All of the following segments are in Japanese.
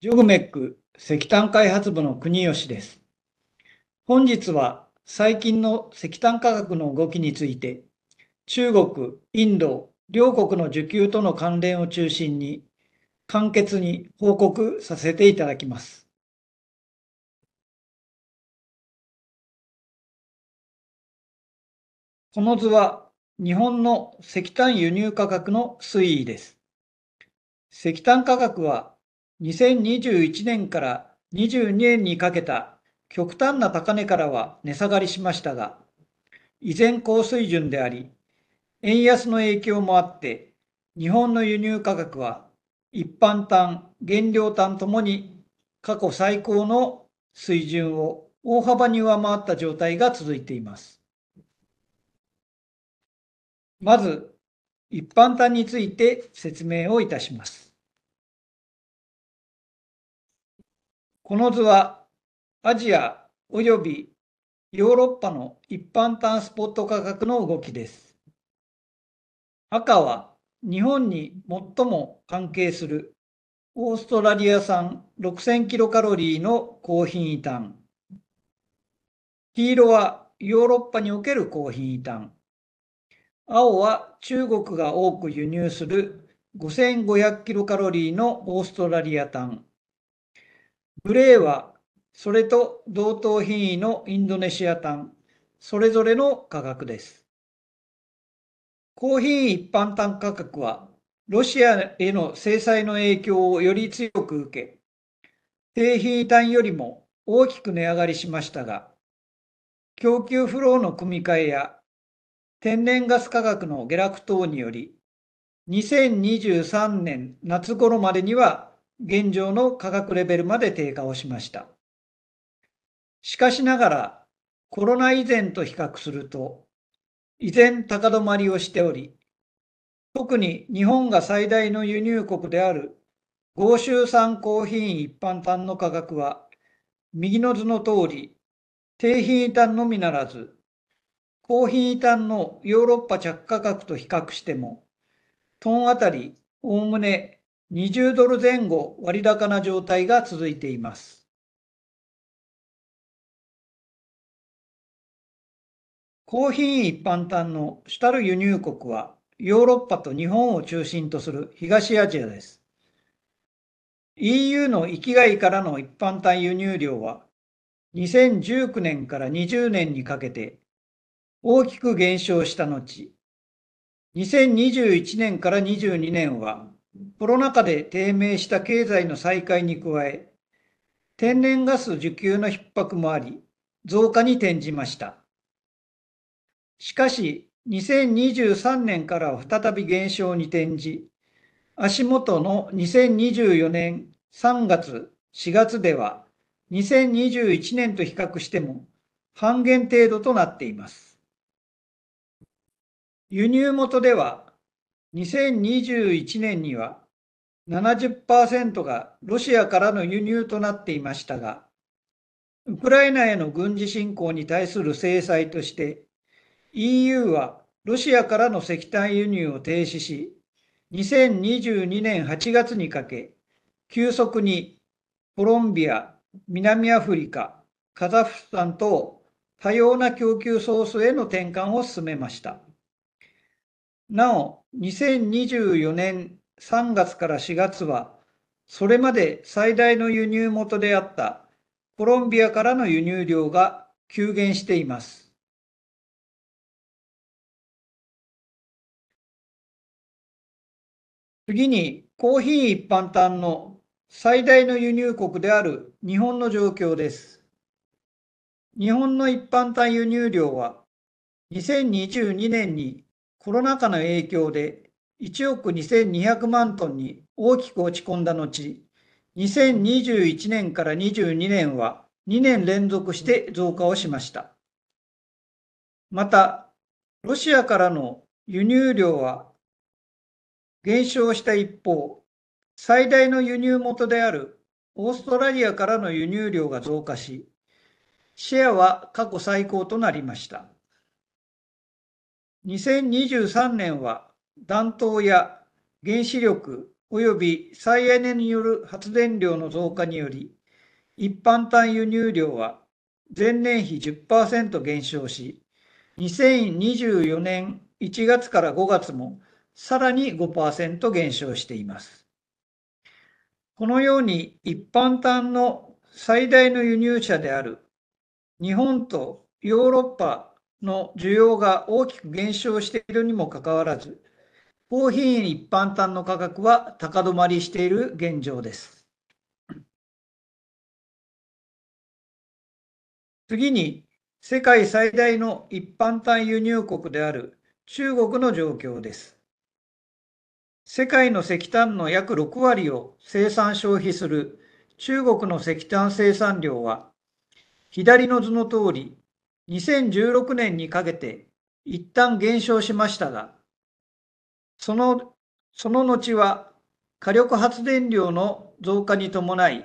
ジョグメック石炭開発部の国吉です。本日は最近の石炭価格の動きについて、中国、インド、両国の需給との関連を中心に、簡潔に報告させていただきます。この図は日本の石炭輸入価格の推移です。石炭価格は2021年から22年にかけた極端な高値からは値下がりしましたが、依然高水準であり、円安の影響もあって、日本の輸入価格は一般単、原料単ともに過去最高の水準を大幅に上回った状態が続いています。まず、一般単について説明をいたします。この図はアジアおよびヨーロッパの一般タンスポット価格の動きです。赤は日本に最も関係するオーストラリア産6000キロカロリーの高品異端。黄色はヨーロッパにおける高品異端。青は中国が多く輸入する5500キロカロリーのオーストラリアン。グレーはそれと同等品位のインドネシア単、それぞれの価格です。高品位一般単価格は、ロシアへの制裁の影響をより強く受け、低品位単よりも大きく値上がりしましたが、供給フローの組み替えや天然ガス価格の下落等により、2023年夏頃までには現状の価格レベルまで低下をしました。しかしながら、コロナ以前と比較すると、依然高止まりをしており、特に日本が最大の輸入国である豪州産高品一般単の価格は、右の図の通り、低品単のみならず、高品単のヨーロッパ着価格と比較しても、トンあたりおおむね20ドル前後割高な状態が続いています。高品位一般端の主たる輸入国はヨーロッパと日本を中心とする東アジアです。EU の域外からの一般単輸入量は2019年から20年にかけて大きく減少した後、2021年から22年はコロナ禍で低迷した経済の再開に加え、天然ガス需給の逼迫もあり、増加に転じました。しかし、2023年からは再び減少に転じ、足元の2024年3月、4月では、2021年と比較しても半減程度となっています。輸入元では2021年には70%がロシアからの輸入となっていましたが、ウクライナへの軍事侵攻に対する制裁として、EU はロシアからの石炭輸入を停止し、2022年8月にかけ、急速にコロンビア、南アフリカ、カザフスタン等多様な供給ソースへの転換を進めました。なお、2024年3月から4月は、それまで最大の輸入元であったコロンビアからの輸入量が急減しています。次に、コーヒー一般端の最大の輸入国である日本の状況です。日本の一般端輸入量は2022年にコロナ禍の影響で1億2200万トンに大きく落ち込んだ後、2021年から22年は2年連続して増加をしました。また、ロシアからの輸入量は減少した一方、最大の輸入元であるオーストラリアからの輸入量が増加し、シェアは過去最高となりました。2023年は暖冬や原子力及び再エネによる発電量の増加により、一般単輸入量は前年比10%減少し、2024年1月から5月もさらに5%減少しています。このように一般単の最大の輸入者である日本とヨーロッパの需要が大きく減少しているにもかかわらず、高品位一般炭の価格は高止まりしている現状です。次に、世界最大の一般炭輸入国である中国の状況です。世界の石炭の約6割を生産消費する中国の石炭生産量は、左の図の通り、2016年にかけて一旦減少しましたが、その、その後は火力発電量の増加に伴い、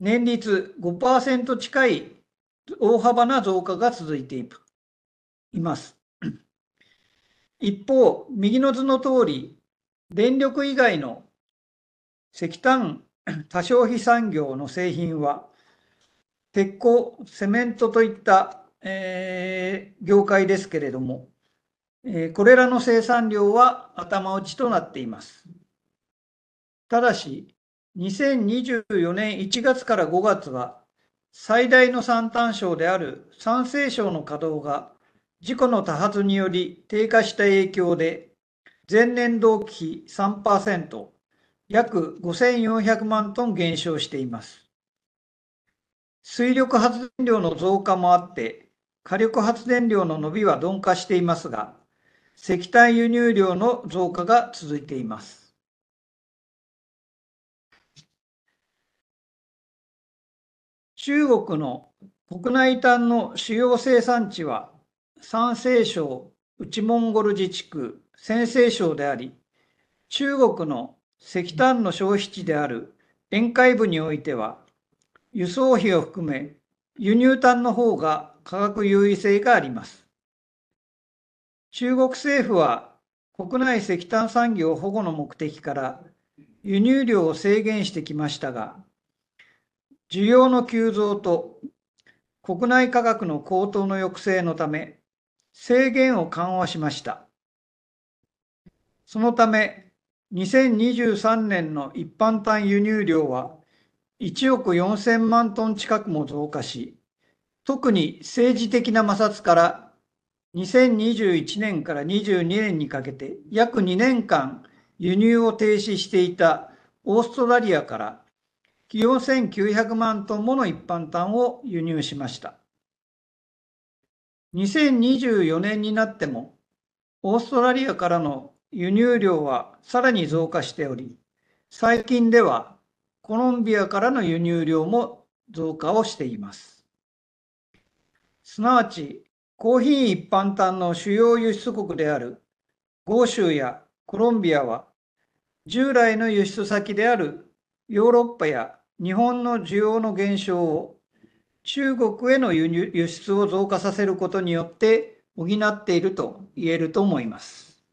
年率5%近い大幅な増加が続いています。一方、右の図の通り、電力以外の石炭多消費産業の製品は、鉄鋼、セメントといったええ、業界ですけれども、えこれらの生産量は頭打ちとなっています。ただし、2024年1月から5月は、最大の三炭症である山西省の稼働が事故の多発により低下した影響で、前年同期比3%、約5400万トン減少しています。水力発電量の増加もあって、火力発電量の伸びは鈍化していますが、石炭輸入量の増加が続いています。中国の国内端の主要生産地は山西省内モンゴル自治区陝西省であり中国の石炭の消費地である沿海部においては輸送費を含め輸入炭の方が科学優位性があります。中国政府は国内石炭産業保護の目的から輸入量を制限してきましたが、需要の急増と国内価格の高騰の抑制のため、制限を緩和しました。そのため、2023年の一般単輸入量は1億4000万トン近くも増加し、特に政治的な摩擦から2021年から22年にかけて約2年間輸入を停止していたオーストラリアから4900万トンもの一般炭を輸入しました。2024年になってもオーストラリアからの輸入量はさらに増加しており、最近ではコロンビアからの輸入量も増加をしています。すなわちコーヒー一般端の主要輸出国である豪州やコロンビアは従来の輸出先であるヨーロッパや日本の需要の減少を中国への輸出を増加させることによって補っていると言えると思います。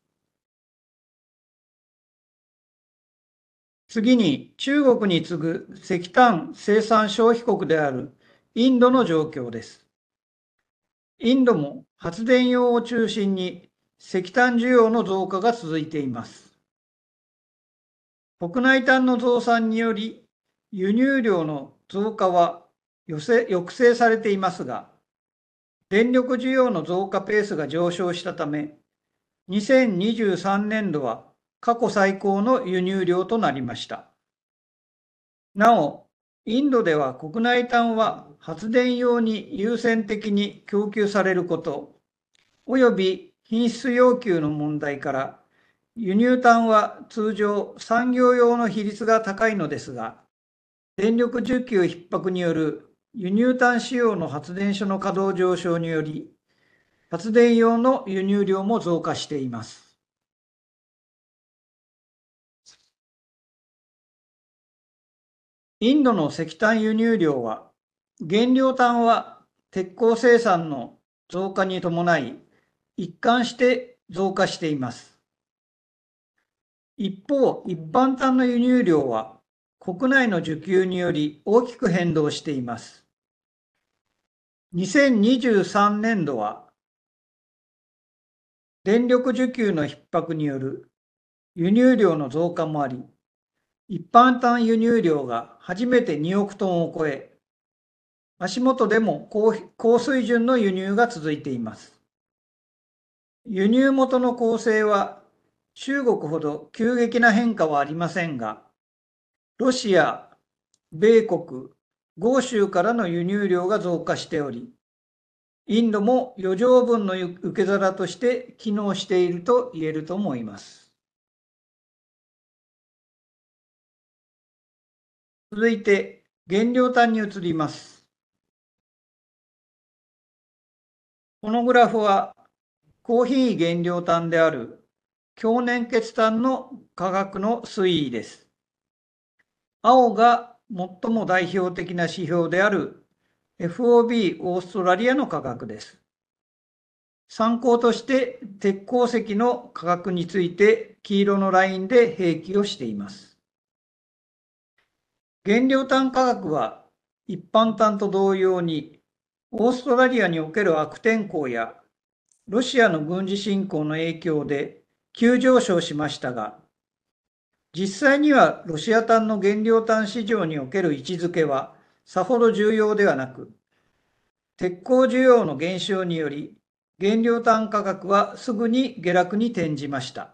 次に中国に次ぐ石炭生産消費国であるインドの状況です。インドも発電用を中心に石炭需要の増加が続いています。国内炭の増産により輸入量の増加は抑制されていますが、電力需要の増加ペースが上昇したため、2023年度は過去最高の輸入量となりました。なお、インドでは国内炭は発電用に優先的に供給されること、および品質要求の問題から、輸入炭は通常産業用の比率が高いのですが、電力需給逼迫による輸入炭使用の発電所の稼働上昇により、発電用の輸入量も増加しています。インドの石炭輸入量は、原料炭は鉄鋼生産の増加に伴い、一貫して増加しています。一方、一般炭の輸入量は、国内の需給により大きく変動しています。2023年度は、電力需給の逼迫による輸入量の増加もあり、一般単輸入量が初めて2億トンを超え、足元でも高水準の輸入が続いています。輸入元の構成は中国ほど急激な変化はありませんが、ロシア、米国、豪州からの輸入量が増加しており、インドも余剰分の受け皿として機能していると言えると思います。続いて原料端に移ります。このグラフは高品位原料端である強年血炭の価格の推移です。青が最も代表的な指標である FOB オーストラリアの価格です。参考として鉄鉱石の価格について黄色のラインで併記をしています。原料炭価格は一般炭と同様に、オーストラリアにおける悪天候やロシアの軍事侵攻の影響で急上昇しましたが、実際にはロシア炭の原料炭市場における位置づけはさほど重要ではなく、鉄鋼需要の減少により原料炭価格はすぐに下落に転じました。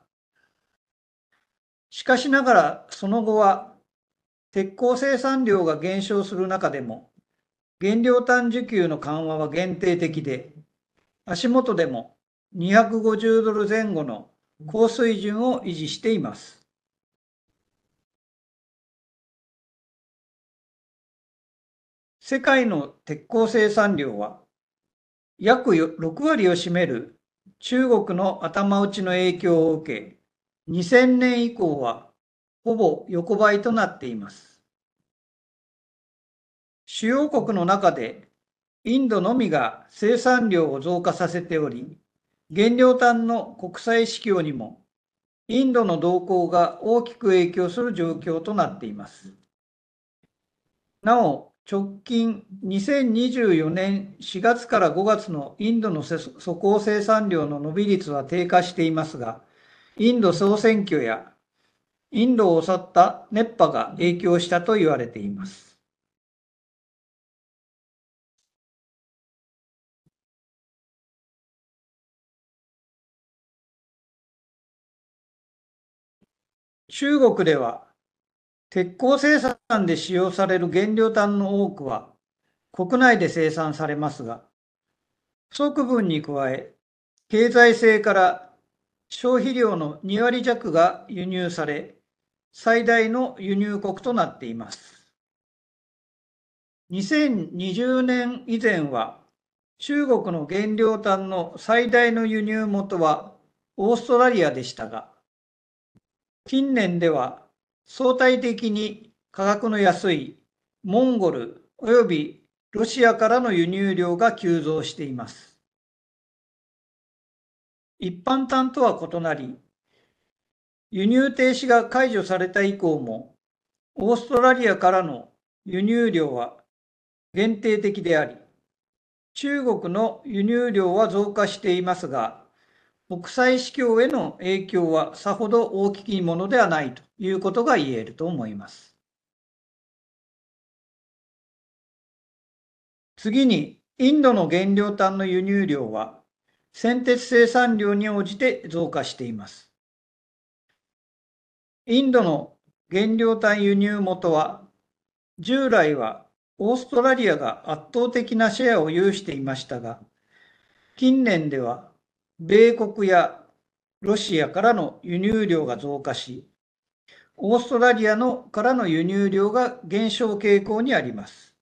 しかしながらその後は鉄鋼生産量が減少する中でも、原料単需給の緩和は限定的で、足元でも250ドル前後の高水準を維持しています。世界の鉄鋼生産量は約6割を占める中国の頭打ちの影響を受け、2000年以降はほぼ横ばいとなっています。主要国の中でインドのみが生産量を増加させており、原料炭の国際市況にもインドの動向が大きく影響する状況となっています。なお、直近2024年4月から5月のインドの素行生産量の伸び率は低下していますが、インド総選挙やインドを襲った熱波が影響したと言われています。中国では鉄鋼生産で使用される原料炭の多くは国内で生産されますが、不足分に加え、経済性から消費量の2割弱が輸入され、最大の輸入国となっています。2020年以前は中国の原料炭の最大の輸入元はオーストラリアでしたが、近年では相対的に価格の安いモンゴル及びロシアからの輸入量が急増しています。一般炭とは異なり、輸入停止が解除された以降も、オーストラリアからの輸入量は限定的であり、中国の輸入量は増加していますが、国際市況への影響はさほど大きいものではないということが言えると思います。次に、インドの原料炭の輸入量は、先鉄生産量に応じて増加しています。インドの原料単輸入元は、従来はオーストラリアが圧倒的なシェアを有していましたが、近年では米国やロシアからの輸入量が増加し、オーストラリアのからの輸入量が減少傾向にあります。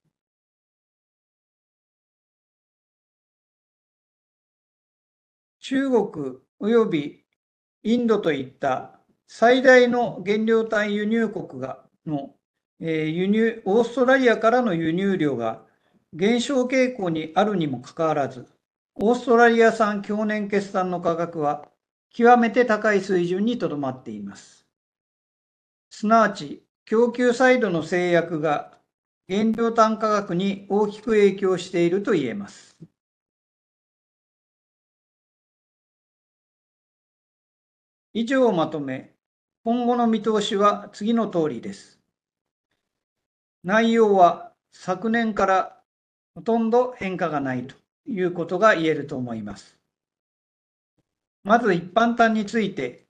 中国及びインドといった最大の原料単輸入国がの、えー、輸入オーストラリアからの輸入量が減少傾向にあるにもかかわらず、オーストラリア産去年決算の価格は極めて高い水準にとどまっています。すなわち、供給サイドの制約が原料単価格に大きく影響していると言えます。以上をまとめ、今後の見通しは次の通りです。内容は昨年からほとんど変化がないということが言えると思います。まず一般端について、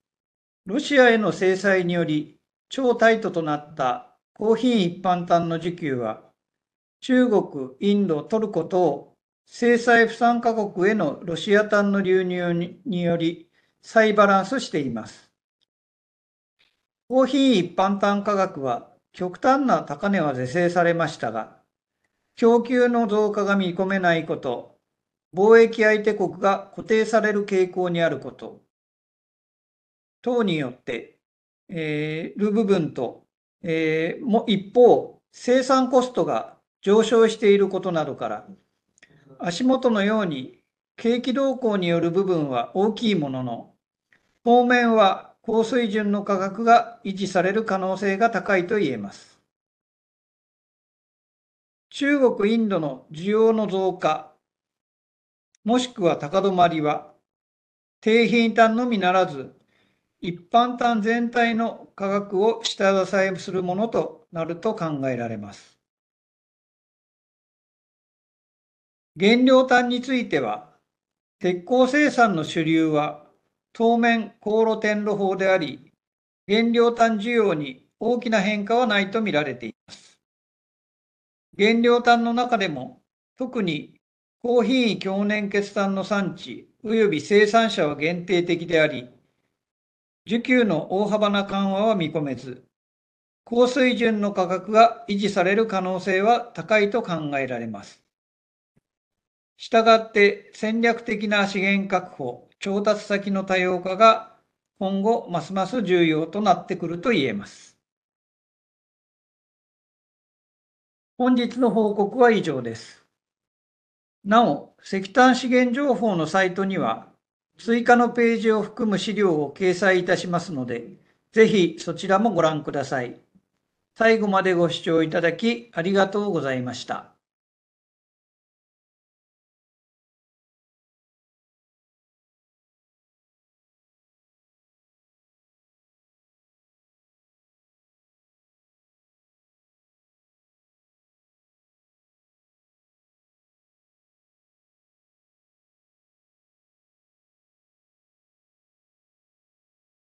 ロシアへの制裁により超タイトとなったコーヒー一般端の需給は、中国、インド、トルコ等制裁不参加国へのロシア端の流入により再バランスしています。コーヒー一般単価格は極端な高値は是正されましたが、供給の増加が見込めないこと、貿易相手国が固定される傾向にあること、等によって、えー、る部分と、えー、も一方、生産コストが上昇していることなどから、足元のように景気動向による部分は大きいものの、当面は高水準の価格が維持される可能性が高いと言えます。中国・インドの需要の増加、もしくは高止まりは、低品単のみならず、一般単全体の価格を下支えするものとなると考えられます。原料単については、鉄鋼生産の主流は当面、航路転路法であり、原料炭需要に大きな変化はないとみられています。原料炭の中でも、特に高品位強年決炭の産地及び生産者は限定的であり、需給の大幅な緩和は見込めず、高水準の価格が維持される可能性は高いと考えられます。したがって戦略的な資源確保、調達先の多様化が今後ますます重要となってくると言えます。本日の報告は以上です。なお、石炭資源情報のサイトには、追加のページを含む資料を掲載いたしますので、ぜひそちらもご覧ください。最後までご視聴いただきありがとうございました。